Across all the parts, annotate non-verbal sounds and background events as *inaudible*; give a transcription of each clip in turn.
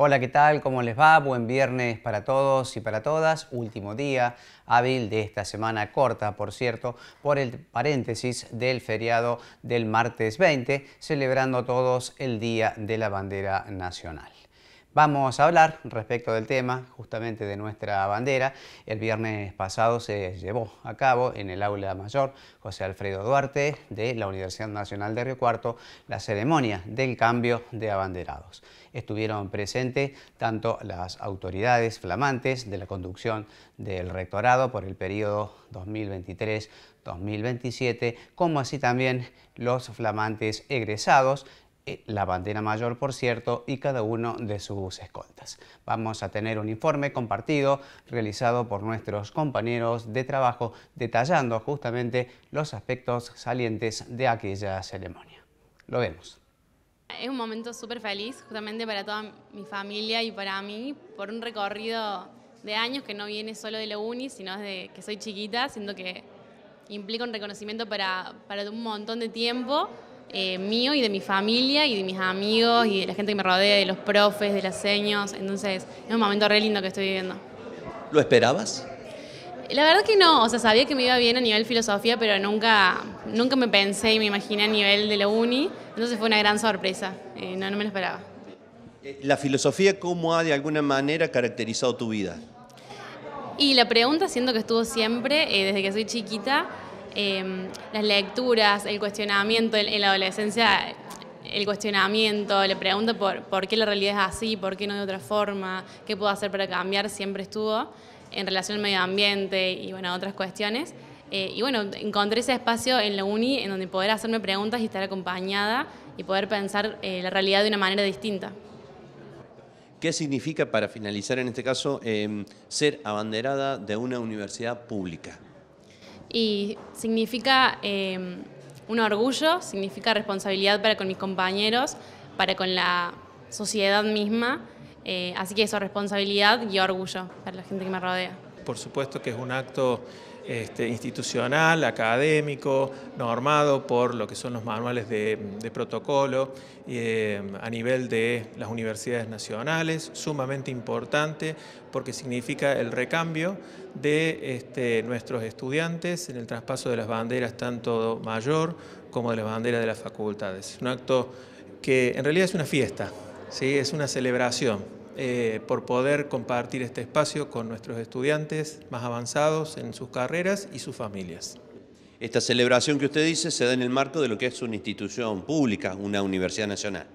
Hola, ¿qué tal? ¿Cómo les va? Buen viernes para todos y para todas. Último día hábil de esta semana corta, por cierto, por el paréntesis del feriado del martes 20, celebrando todos el Día de la Bandera Nacional. Vamos a hablar respecto del tema justamente de nuestra bandera. El viernes pasado se llevó a cabo en el aula mayor José Alfredo Duarte de la Universidad Nacional de Río Cuarto la ceremonia del cambio de abanderados estuvieron presentes tanto las autoridades flamantes de la conducción del rectorado por el periodo 2023-2027, como así también los flamantes egresados eh, la bandera mayor, por cierto, y cada uno de sus escoltas. Vamos a tener un informe compartido realizado por nuestros compañeros de trabajo detallando justamente los aspectos salientes de aquella ceremonia. Lo vemos. Es un momento súper feliz justamente para toda mi familia y para mí por un recorrido de años que no viene solo de la uni, sino de que soy chiquita, siendo que implica un reconocimiento para, un montón de tiempo eh, mío y de mi familia y de mis amigos y de la gente que me rodea, de los profes, de las seños. Entonces es un momento re lindo que estoy viviendo. ¿Lo esperabas? La verdad que no, o sea, sabía que me iba bien a nivel filosofía, pero nunca, nunca me pensé y me imaginé a nivel de la uni, entonces fue una gran sorpresa, eh, no, no me lo esperaba. Eh, ¿La filosofía cómo ha de alguna manera caracterizado tu vida? Y la pregunta, siendo que estuvo siempre, eh, desde que soy chiquita, em, las lecturas, el cuestionamiento, en la adolescencia el cuestionamiento, la pregunta por, por qué la realidad es así, por qué no de otra forma, qué puedo hacer para cambiar, siempre estuvo en relación al medio ambiente y bueno, otras cuestiones. Eh, y bueno, encontré ese espacio en la uni en donde poder hacerme preguntas y estar acompañada y poder pensar eh, la realidad de una manera distinta. ¿Qué significa, para finalizar en este caso, em, ser abanderada de una universidad pública? Y significa em, un orgullo, significa responsabilidad para con mis compañeros, para con la sociedad misma eh, así que eso, responsabilidad y orgullo para la gente que me rodea. Por supuesto que es un acto este, institucional, académico, normado por lo que son los manuales de, protocolo eh, a nivel de las universidades nacionales, sumamente importante porque significa el recambio de este, nuestros estudiantes en el traspaso de las banderas tanto mayor como de las banderas de las facultades. Un acto que en realidad es una fiesta, ¿sí? es una celebración eh, por poder compartir este espacio con nuestros estudiantes más avanzados en sus carreras y sus familias. Esta celebración que usted dice se da en el marco de lo que es una institución pública, una universidad nacional.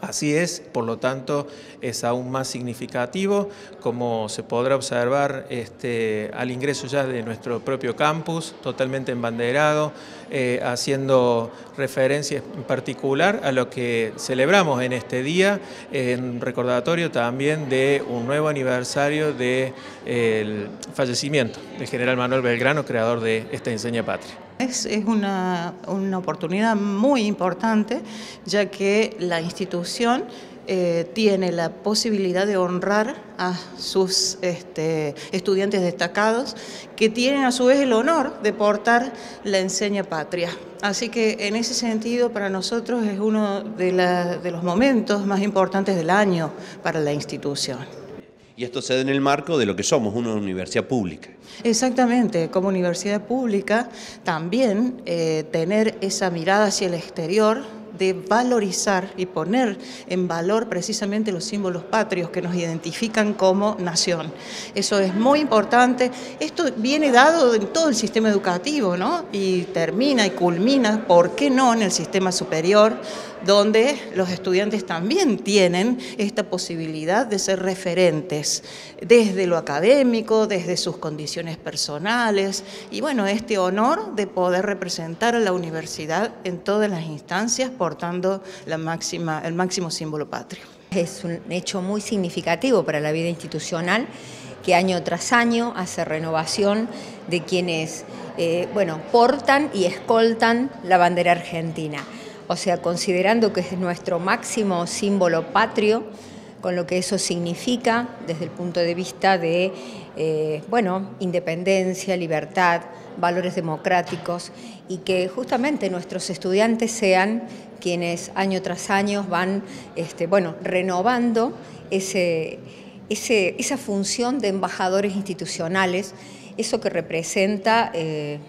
Así es, por lo tanto, es aún más significativo, como se podrá observar este, al ingreso ya de nuestro propio campus, totalmente embanderado, eh, haciendo referencia en particular a lo que celebramos en este día, en recordatorio también de un nuevo aniversario del de, eh, fallecimiento del General Manuel Belgrano, creador de esta enseña patria. Es, una, una, oportunidad muy importante, ya que la institución eh, tiene la posibilidad de honrar a sus este, estudiantes destacados, que tienen a su vez el honor de portar la enseña patria. Así que en ese sentido para nosotros es uno de los momentos más importantes del año para la institución. Y esto se da en el marco de lo que somos, una universidad pública. Exactamente, como universidad pública también eh, tener esa mirada hacia el exterior de valorizar y poner en valor precisamente los símbolos patrios que nos identifican como nación. Eso es muy importante. Esto viene dado en todo el sistema educativo, ¿no? Y termina y culmina, ¿por qué no?, en el sistema superior donde los estudiantes también tienen esta posibilidad de ser referentes desde lo académico, desde sus condiciones personales y bueno, este honor de poder representar a la universidad en todas las instancias portando el máximo símbolo patrio. Es un hecho muy significativo para la vida institucional que año tras año hace renovación de quienes eh, bueno, portan y escoltan la bandera argentina o sea, considerando que es nuestro máximo símbolo patrio, con lo que eso significa desde el punto de vista de, eh, bueno, independencia, libertad, valores democráticos, y que justamente nuestros estudiantes sean quienes año tras año van, este, bueno, renovando ese, esa función de embajadores institucionales, eso que representa, eh,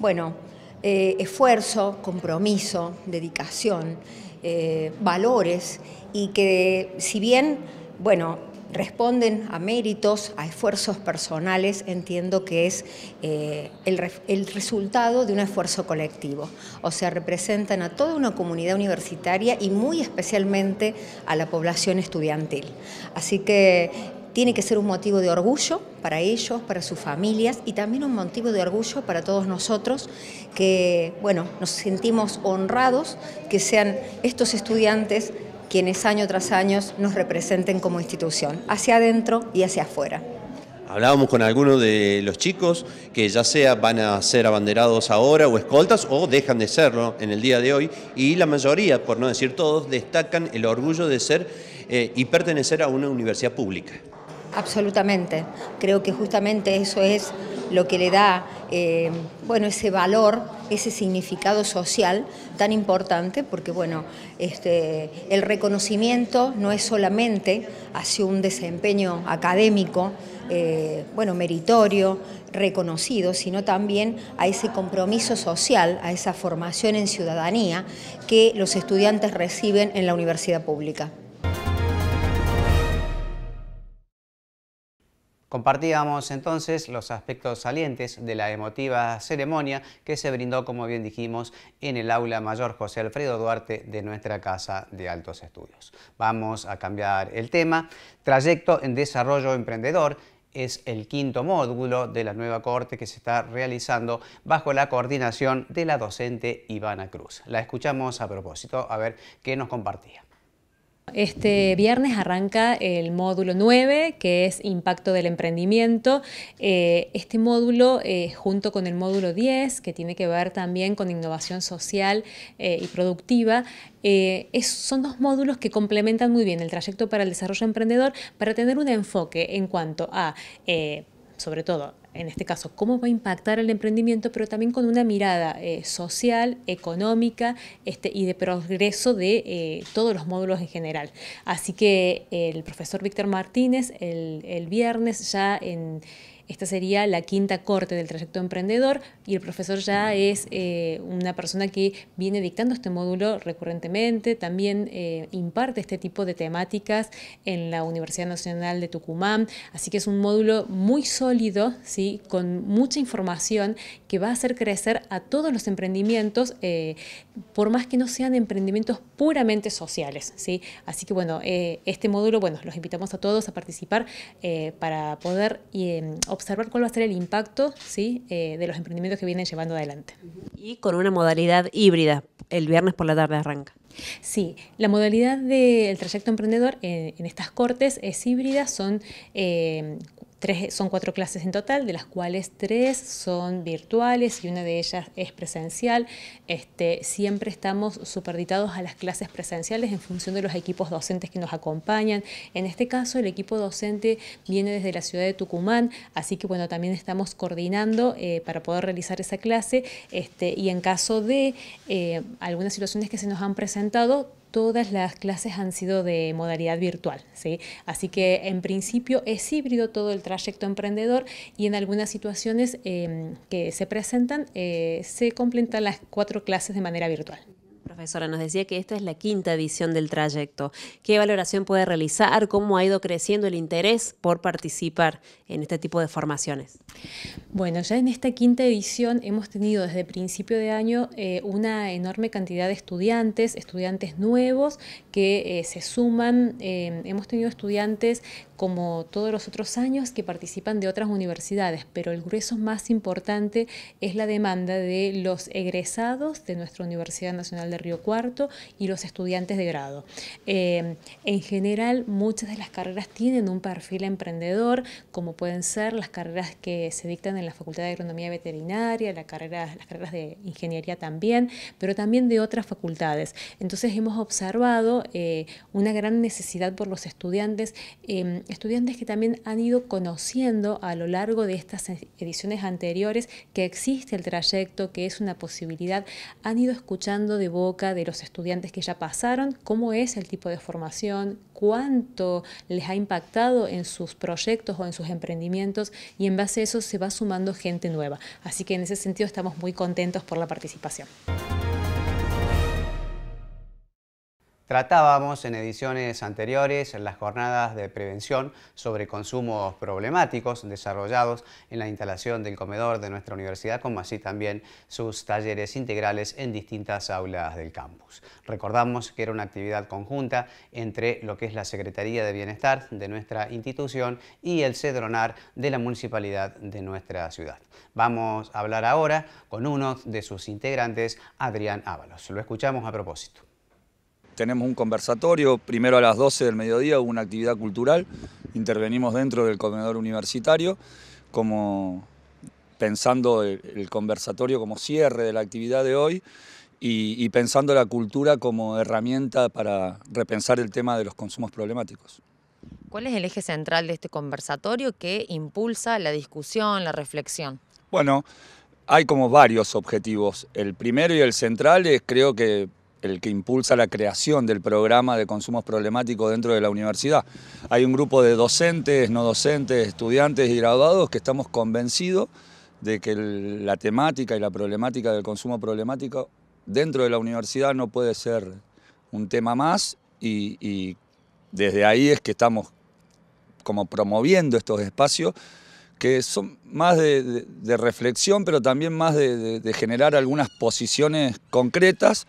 bueno, eh, esfuerzo, compromiso, dedicación, eh, valores y que si bien, bueno, responden a méritos, a esfuerzos personales, entiendo que es eh, el, el, resultado de un esfuerzo colectivo. O sea, representan a toda una comunidad universitaria y muy especialmente a la población estudiantil. Así que tiene que ser un motivo de orgullo para ellos, para sus familias y también un motivo de orgullo para todos nosotros que, bueno, nos sentimos honrados que sean estos estudiantes quienes año tras año nos representen como institución, hacia adentro y hacia afuera. Hablábamos con algunos de los chicos que ya sea van a ser abanderados ahora o escoltas o dejan de serlo en el día de hoy y la mayoría, por no decir todos, destacan el orgullo de ser eh, y pertenecer a una universidad pública absolutamente. Creo que justamente eso es lo que le da eh, ese valor, ese significado social tan importante, porque bueno, este, el reconocimiento no es solamente hacia un desempeño académico, eh, bueno, meritorio, reconocido, sino también a ese compromiso social, a esa formación en ciudadanía que los estudiantes reciben en la universidad pública. Compartíamos entonces los aspectos salientes de la emotiva ceremonia que se brindó, como bien dijimos, en el aula mayor José Alfredo Duarte de nuestra Casa de Altos Estudios. Vamos a cambiar el tema. Trayecto en Desarrollo Emprendedor es el quinto módulo de la nueva corte que se está realizando bajo la coordinación de la docente Ivana Cruz. La escuchamos a propósito, a ver qué nos compartía. Este viernes arranca el módulo 9, que es Impacto del Emprendimiento. Eh, este módulo, eh, junto con el módulo 10, que tiene que ver también con innovación social eh, y productiva, son dos módulos que complementan muy bien el trayecto para el desarrollo emprendedor para tener un enfoque en cuanto a sobre todo en este caso, cómo va a impactar el emprendimiento, pero también con una mirada eh, social, económica este, y de progreso de eh, todos los módulos en general. Así que el profesor Víctor Martínez el viernes ya en esta sería la quinta corte del trayecto emprendedor y el profesor ya es eh, una persona que viene dictando este módulo recurrentemente, también eh, imparte este tipo de temáticas en la Universidad Nacional de Tucumán, así que es un módulo muy sólido, ¿sí? con mucha información que va a hacer crecer a todos los emprendimientos, eh, por más que no sean emprendimientos puramente sociales. ¿sí? Así que bueno, este módulo, bueno, los invitamos a todos a participar para poder observar cuál va a ser el impacto ¿sí? Eh, de los emprendimientos que vienen llevando adelante. Y con una modalidad híbrida, el viernes por la tarde arranca. Sí, la modalidad del trayecto emprendedor en, estas cortes es híbrida, son eh, son cuatro clases en total, de las cuales tres son virtuales y una de ellas es presencial. Este, siempre estamos superditados a las clases presenciales en función de los equipos docentes que nos acompañan. En este caso, el equipo docente viene desde la ciudad de Tucumán, así que bueno, también estamos coordinando eh, para poder realizar esa clase. Este, y en caso de eh, algunas situaciones que se nos han presentado, todas las clases han sido de modalidad virtual, ¿sí? Así que en principio es híbrido todo el trayecto emprendedor y en algunas situaciones em, que se presentan eh, se completan las cuatro clases de manera virtual. Profesora, nos decía que esta es la quinta edición del trayecto. ¿Qué valoración puede realizar? ¿Cómo ha ido creciendo el interés por participar en este tipo de formaciones? Bueno, ya en esta quinta edición hemos tenido desde principio de año eh, una enorme cantidad de estudiantes, estudiantes nuevos que eh, se suman. Eh, hemos tenido estudiantes como todos los otros años que participan de otras universidades, pero el grueso más importante es la demanda de los egresados de nuestra Universidad Nacional de Río Cuarto y los estudiantes de grado. Eh, en general, muchas de las carreras tienen un perfil emprendedor, como pueden ser las carreras que se dictan en la Facultad de Agronomía Veterinaria, las carreras de ingeniería también, pero también de otras facultades. Entonces hemos observado eh, una gran necesidad por los estudiantes em, estudiantes que también han ido conociendo a lo largo de estas e-, ediciones anteriores que existe el trayecto, que es una posibilidad, han ido escuchando de boca de los estudiantes que ya pasaron cómo es el tipo de formación, cuánto les ha impactado en sus proyectos o en sus emprendimientos y en base a eso se va sumando gente nueva. Así que en ese sentido estamos muy contentos por la participación. Tratábamos en ediciones anteriores las jornadas de prevención sobre consumos problemáticos desarrollados en la instalación del comedor de nuestra universidad, como así también sus talleres integrales en distintas aulas del campus. Recordamos que era una actividad conjunta entre lo que es la Secretaría de Bienestar de nuestra institución y el Cedronar de la Municipalidad de nuestra ciudad. Vamos a hablar ahora con uno de sus integrantes, Adrián Ábalos. Lo escuchamos a propósito tenemos un conversatorio, primero a las 12 del mediodía hubo una actividad cultural, intervenimos dentro del comedor universitario, como pensando el, conversatorio como cierre de la actividad de hoy y pensando la cultura como herramienta para repensar el tema de los consumos problemáticos. ¿Cuál es el eje central de este conversatorio que impulsa la discusión, la reflexión? Bueno, hay como varios objetivos. El primero y el central es creo que el que impulsa la creación del programa de consumos problemáticos dentro de la universidad. Hay un grupo de docentes, no docentes, estudiantes y graduados que estamos convencidos de que la temática y la problemática del consumo problemático dentro de la universidad no puede ser un tema más y, desde ahí es que estamos como promoviendo estos espacios que son más de, reflexión, pero también más de, de generar algunas posiciones concretas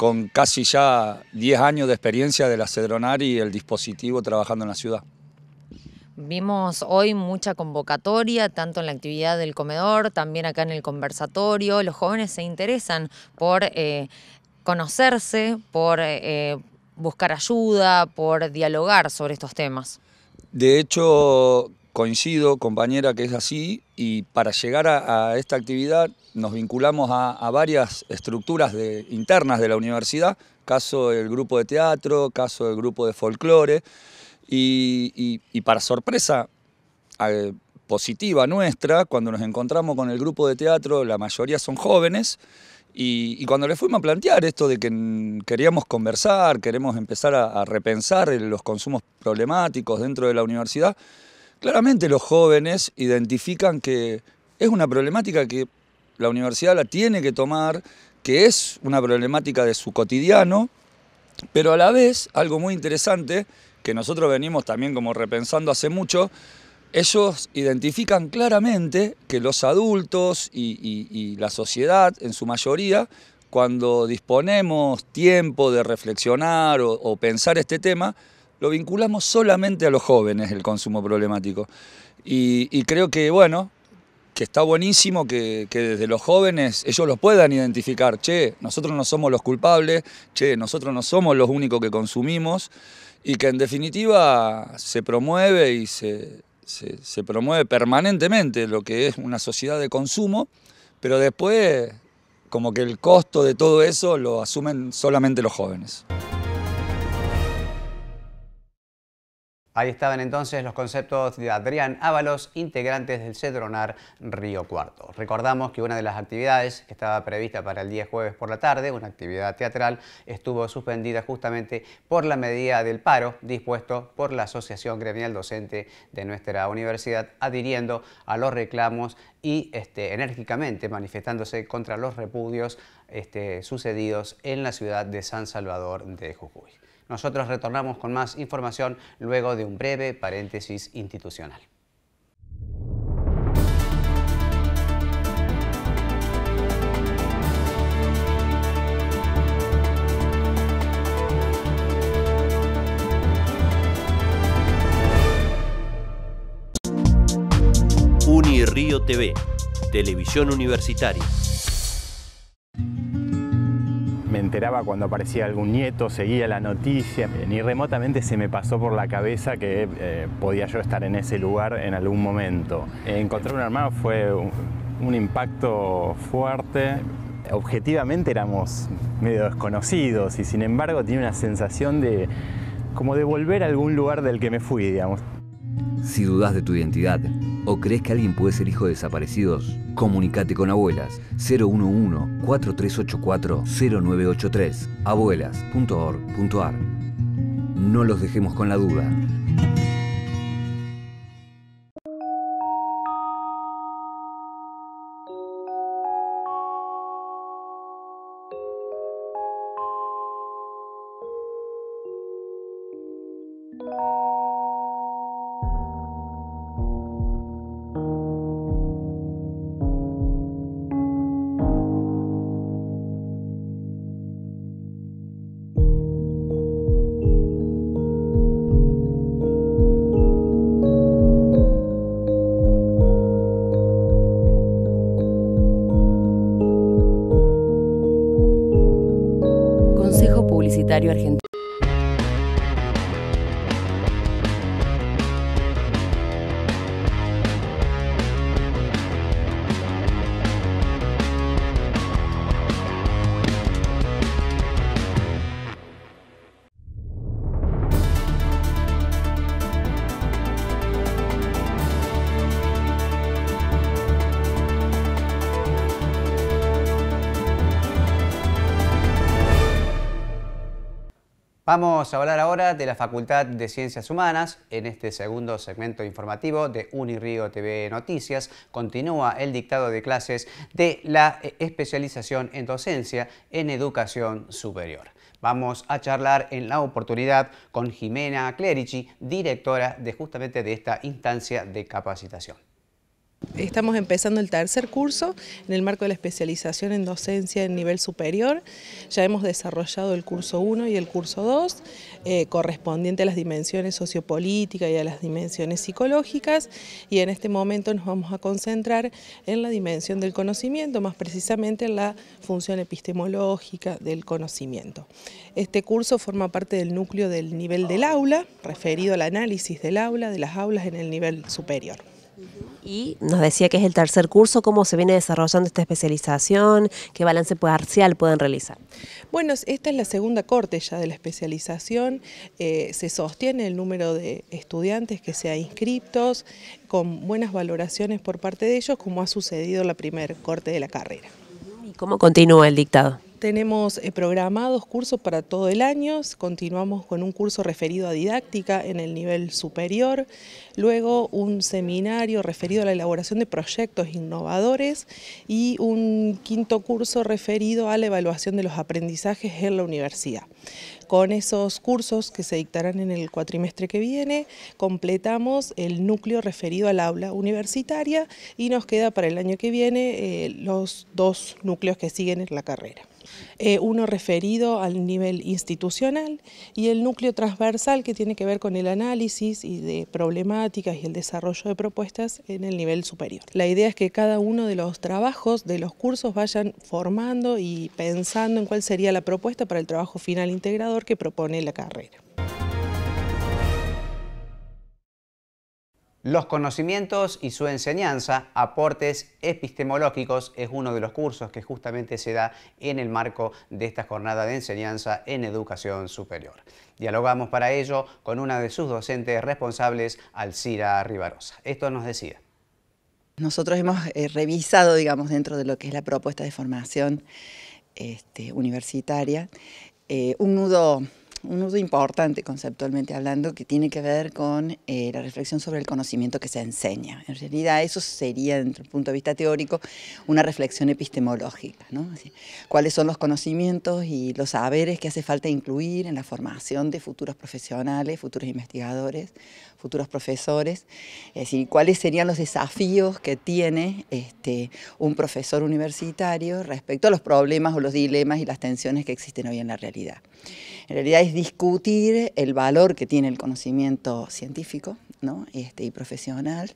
con casi ya 10 años de experiencia de la y el dispositivo trabajando en la ciudad. Vimos hoy mucha convocatoria, tanto en la actividad del comedor, también acá en el conversatorio. Los jóvenes se interesan por eh, conocerse, por eh, buscar ayuda, por dialogar sobre estos temas. De hecho, coincido, compañera, que es así, y para llegar a, esta actividad nos vinculamos a, varias estructuras internas de la universidad, caso el grupo de teatro, caso el grupo de folclore, y, para sorpresa eh, positiva nuestra, cuando nos encontramos con el grupo de teatro, la mayoría son jóvenes, y, cuando le fuimos a plantear esto de que queríamos conversar, queremos empezar a repensar los consumos problemáticos dentro de la universidad, Claramente los jóvenes identifican que es una problemática que la universidad la tiene que tomar, que es una problemática de su cotidiano, pero a la vez algo muy interesante que nosotros venimos también como repensando hace mucho, ellos identifican claramente que los adultos y, la sociedad en su mayoría, cuando disponemos tiempo de reflexionar o pensar este tema, lo vinculamos solamente a los jóvenes el consumo problemático. Y, creo que, bueno, que está buenísimo que, desde los jóvenes ellos los puedan identificar. Che, nosotros no somos los culpables, che, nosotros no somos los únicos que consumimos. Y que en definitiva se promueve y se promueve permanentemente lo que es una sociedad de consumo, pero después como que el costo de todo eso lo asumen solamente los jóvenes. Ahí estaban entonces los conceptos de Adrián Ábalos, integrantes del Cedronar Río Cuarto. Recordamos que una de las actividades que estaba prevista para el día jueves por la tarde, una actividad teatral, estuvo suspendida justamente por la medida del paro dispuesto por la Asociación Gremial Docente de nuestra universidad, adhiriendo a los reclamos y este, enérgicamente manifestándose contra los repudios este, sucedidos en la ciudad de San Salvador de Jujuy. Nosotros retornamos con más información luego de un breve paréntesis institucional. UniRío TV, Televisión Universitaria enteraba cuando aparecía algún nieto, seguía la noticia. Ni remotamente se me pasó por la cabeza que eh, podía yo estar en ese lugar en algún momento. Encontrar un hermano fue un, impacto fuerte. Objetivamente éramos medio desconocidos y sin embargo tenía una sensación de como de volver a algún lugar del que me fui, digamos. Si dudas de tu identidad o crees que alguien puede ser hijo de desaparecidos, comunícate con abuelas 011-4384-0983 abuelas.org.ar. No los dejemos con la duda. Vamos a hablar ahora de la Facultad de Ciencias Humanas. En este segundo segmento informativo de Unirío TV Noticias continúa el dictado de clases de la eh, especialización en docencia en educación superior. Vamos a charlar en la oportunidad con Jimena Clerici, directora de justamente de esta instancia de capacitación. Estamos empezando el tercer curso en el marco de la especialización en docencia en nivel superior. Ya hemos desarrollado el curso 1 y el curso 2, eh, correspondiente a las dimensiones sociopolíticas y a las dimensiones psicológicas. Y en este momento nos vamos a concentrar en la dimensión del conocimiento, más precisamente en la función epistemológica del conocimiento. Este curso forma parte del núcleo del nivel del aula, referido al análisis del aula, de las aulas en el nivel superior. Y nos decía que es el tercer curso, cómo se viene desarrollando esta especialización, qué balance parcial pueden realizar. Bueno, esta es la segunda corte ya de la especialización. Eh, se sostiene el número de estudiantes que se ha inscriptos con buenas valoraciones por parte de ellos, como ha sucedido en la primer corte de la carrera. ¿Y cómo continúa el dictado? Tenemos eh, programados cursos para todo el año, continuamos con un curso referido a didáctica en el nivel superior, luego un seminario referido a la elaboración de proyectos innovadores y un quinto curso referido a la evaluación de los aprendizajes en la universidad. Con esos cursos que se dictarán en el cuatrimestre que viene, completamos el núcleo referido al aula universitaria y nos queda para el año que viene eh, los dos núcleos que siguen en la carrera. Eh, uno referido al nivel institucional y el núcleo transversal que tiene que ver con el análisis y de problemáticas y el desarrollo de propuestas en el nivel superior. La idea es que cada uno de los trabajos de los cursos vayan formando y pensando en cuál sería la propuesta para el trabajo final integrador que propone la carrera. Los conocimientos y su enseñanza, aportes epistemológicos, es uno de los cursos que justamente se da en el marco de esta jornada de enseñanza en educación superior. Dialogamos para ello con una de sus docentes responsables, Alcira Rivarosa. Esto nos decía. Nosotros hemos eh, revisado, digamos, dentro de lo que es la propuesta de formación este, universitaria, eh, un nudo un uso importante conceptualmente hablando que tiene que ver con eh, la reflexión sobre el conocimiento que se enseña. En realidad eso sería, desde el punto de vista teórico, una reflexión epistemológica. ¿Cuáles son los conocimientos y los saberes que hace falta incluir en la formación de futuros profesionales, futuros investigadores, futuros profesores, es decir, cuáles serían los desafíos que tiene este, un profesor universitario respecto a los problemas o los dilemas y las tensiones que existen hoy en la realidad. En realidad es discutir el valor que tiene el conocimiento científico este, y profesional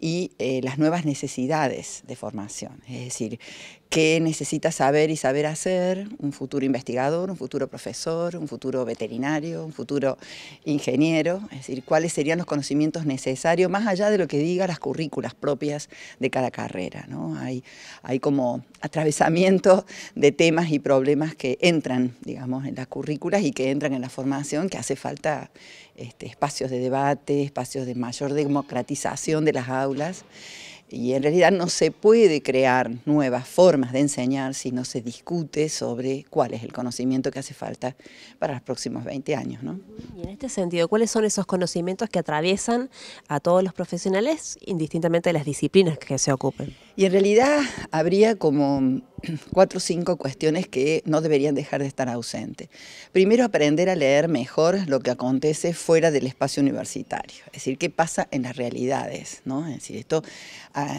y eh, las nuevas necesidades de formación, es decir, qué necesita saber y saber hacer un futuro investigador, un futuro profesor, un futuro veterinario, un futuro ingeniero, es decir, cuáles serían los conocimientos necesarios, más allá de lo que diga las currículas propias de cada carrera. ¿no? Hay, como atravesamiento de temas y problemas que entran, digamos, en las currículas y que entran en la formación, que hace falta este, espacios de debate, espacios de mayor democratización de las aulas. Y en realidad no se puede crear nuevas formas de enseñar si no se discute sobre cuál es el conocimiento que hace falta para los próximos 20 años. ¿no? Y en este sentido, ¿cuáles son esos conocimientos que atraviesan a todos los profesionales indistintamente de las disciplinas que se ocupen? Y en realidad habría como cuatro o cinco cuestiones que no deberían dejar de estar ausentes. Primero, aprender a leer mejor lo que acontece fuera del espacio universitario, es decir, qué pasa en las realidades, Es decir, esto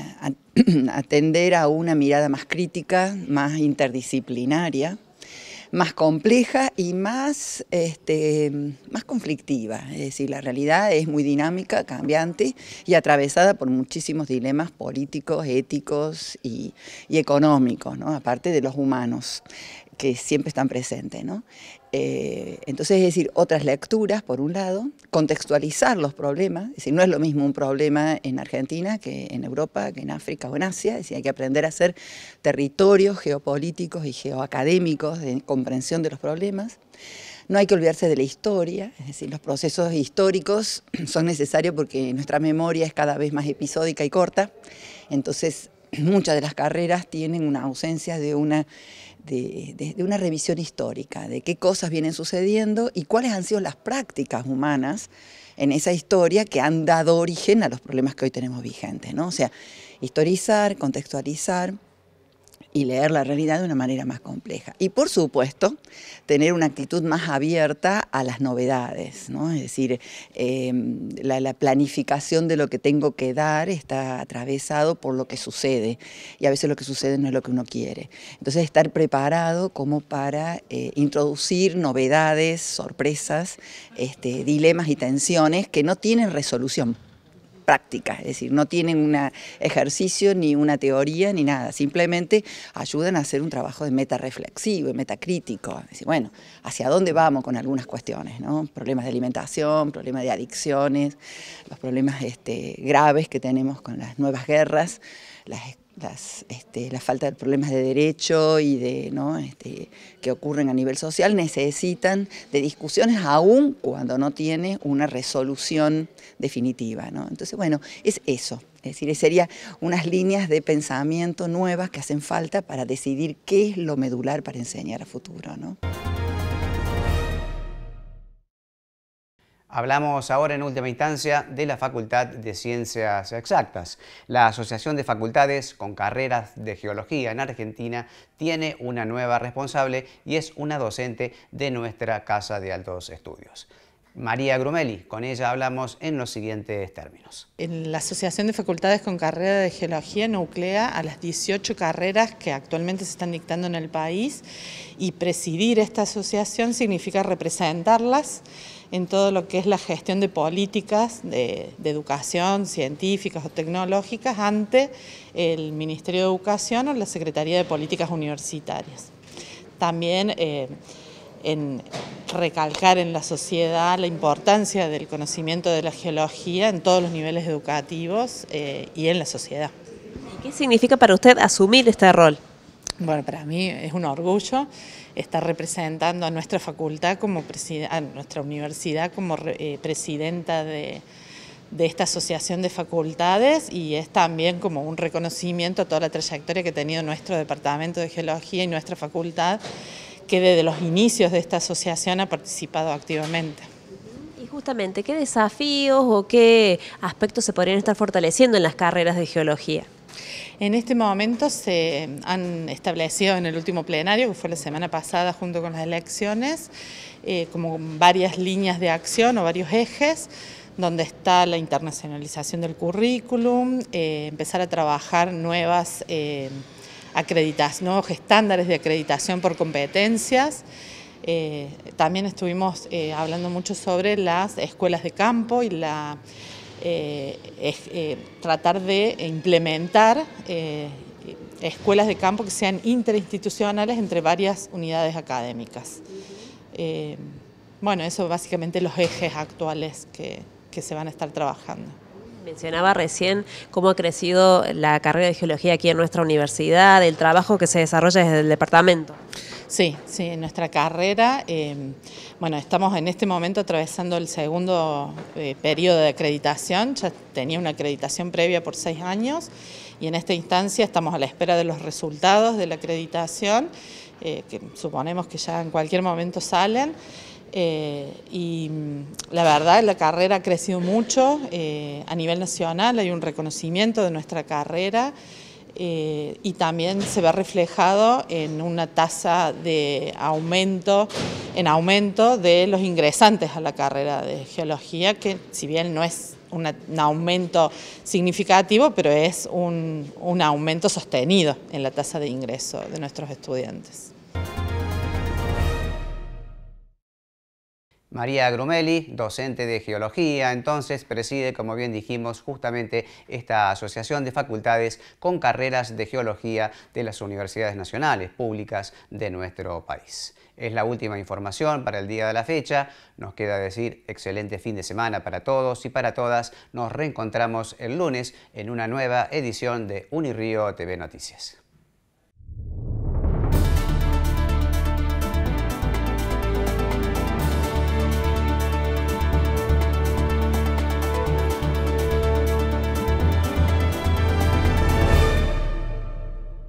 *clears throat* atender a una mirada más crítica, más interdisciplinaria, más compleja y más, este, más conflictiva. Es decir, la realidad es muy dinámica, cambiante y atravesada por muchísimos dilemas políticos, éticos y, económicos, aparte de los humanos que siempre están presentes. Eh, entonces, es decir, otras lecturas, por un lado, contextualizar los problemas, es decir, no es lo mismo un problema en Argentina que en Europa, que en África o en Asia, es decir, hay que aprender a hacer territorios geopolíticos y geoacadémicos de comprensión de los problemas. No hay que olvidarse de la historia, es decir, los procesos históricos *clears throat* son necesarios porque nuestra memoria es cada vez más episódica y corta, entonces *clears throat* muchas de las carreras tienen una ausencia de una de, una revisión histórica, de qué cosas vienen sucediendo y cuáles han sido las prácticas humanas en esa historia que han dado origen a los problemas que hoy tenemos vigentes. ¿no? O sea, historizar, contextualizar y leer la realidad de una manera más compleja. Y por supuesto, tener una actitud más abierta a las novedades, ¿no? Es decir, em, la, planificación de lo que tengo que dar está atravesado por lo que sucede. Y a veces lo que sucede no es lo que uno quiere. Entonces, estar preparado como para eh, introducir novedades, sorpresas, este, dilemas y tensiones que no tienen resolución práctica, es decir, no tienen un ejercicio ni una teoría ni nada, simplemente ayudan a hacer un trabajo de meta reflexivo, de meta crítico, decir, bueno, hacia dónde vamos con algunas cuestiones, ¿no? Problemas de alimentación, problemas de adicciones, los problemas este, graves que tenemos con las nuevas guerras, las las, este, la falta de problemas de derecho y de ¿no? Este, que ocurren a nivel social necesitan de discusiones aún cuando no tiene una resolución definitiva. Entonces, bueno, es eso. Es decir, serían unas líneas de pensamiento nuevas que hacen falta para decidir qué es lo medular para enseñar a futuro. ¿no? Hablamos ahora en última instancia de la Facultad de Ciencias Exactas. La Asociación de Facultades con Carreras de Geología en Argentina tiene una nueva responsable y es una docente de nuestra Casa de Altos Estudios. María Grumeli, con ella hablamos en los siguientes términos. En la Asociación de Facultades con Carrera de Geología nuclea a las 18 carreras que actualmente se están dictando en el país y presidir esta asociación significa representarlas en todo lo que es la gestión de políticas de, educación, científicas o tecnológicas, ante el Ministerio de Educación o la Secretaría de Políticas Universitarias. También eh, en recalcar en la sociedad la importancia del conocimiento de la geología en todos los niveles educativos eh, y en la sociedad. ¿Qué significa para usted asumir este rol? Bueno, para mí es un orgullo estar representando a nuestra facultad, como a nuestra universidad como eh, presidenta de, esta asociación de facultades y es también como un reconocimiento a toda la trayectoria que ha tenido nuestro departamento de geología y nuestra facultad, que desde los inicios de esta asociación ha participado activamente Y justamente, ¿qué desafíos o qué aspectos se podrían estar fortaleciendo en las carreras de geología? En este momento se han establecido en el último plenario, que fue la semana pasada junto con las elecciones, eh, como varias líneas de acción o varios ejes, donde está la internacionalización del currículum, eh, empezar a trabajar nuevas eh, nuevos estándares de acreditación por competencias, también estuvimos hablando mucho sobre las escuelas de campo y la eh, es eh, tratar de implementar eh, escuelas de campo que sean interinstitucionales entre varias unidades académicas. bueno, eso básicamente los ejes actuales que se van a estar trabajando. Mencionaba recién cómo ha crecido la carrera de geología aquí en nuestra universidad, el trabajo que se desarrolla desde el departamento. Sí, sí, en nuestra carrera, em, bueno, estamos en este momento atravesando el segundo eh, periodo de acreditación, ya tenía una acreditación previa por seis años y en esta instancia estamos a la espera de los resultados de la acreditación, eh, que suponemos que ya en cualquier momento salen. Eh, y mm, la verdad, la carrera ha crecido mucho eh, a nivel nacional, hay un reconocimiento de nuestra carrera eh, y también se ve reflejado en una tasa de aumento, en aumento de los ingresantes a la carrera de geología, que si bien no es un aumento significativo, pero es un aumento sostenido en la tasa de ingreso de nuestros estudiantes. María Grumelli, docente de Geología, entonces preside, como bien dijimos, justamente esta asociación de facultades con carreras de Geología de las universidades nacionales públicas de nuestro país. Es la última información para el día de la fecha. Nos queda decir excelente fin de semana para todos y para todas. Nos reencontramos el lunes en una nueva edición de Unirío TV Noticias.